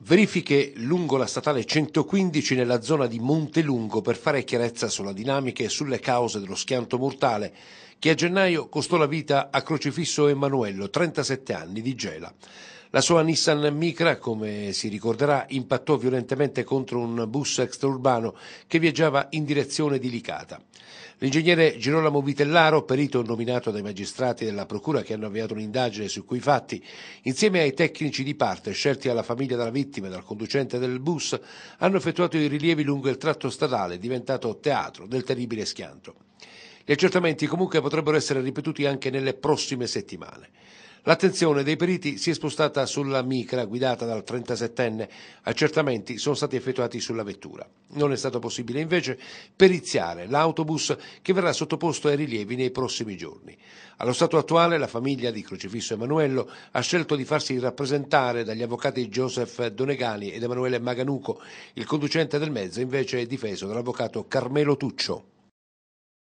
Verifiche lungo la statale 115 nella zona di Montelungo per fare chiarezza sulla dinamica e sulle cause dello schianto mortale che a gennaio costò la vita a Crocifisso Emanuello, 37 anni, di Gela. La sua Nissan Micra, come si ricorderà, impattò violentemente contro un bus extraurbano che viaggiava in direzione di Licata. L'ingegnere Girolamo Vitellaro, perito nominato dai magistrati della Procura che hanno avviato un'indagine su quei fatti, insieme ai tecnici di parte scelti dalla famiglia della vittima e dal conducente del bus, hanno effettuato i rilievi lungo il tratto stradale diventato teatro del terribile schianto. Gli accertamenti comunque potrebbero essere ripetuti anche nelle prossime settimane. L'attenzione dei periti si è spostata sulla micra guidata dal 37enne. Accertamenti sono stati effettuati sulla vettura. Non è stato possibile invece periziare l'autobus che verrà sottoposto ai rilievi nei prossimi giorni. Allo stato attuale la famiglia di Crocifisso Emanuello ha scelto di farsi rappresentare dagli avvocati Joseph Donegali ed Emanuele Maganuco. Il conducente del mezzo invece è difeso dall'avvocato Carmelo Tuccio.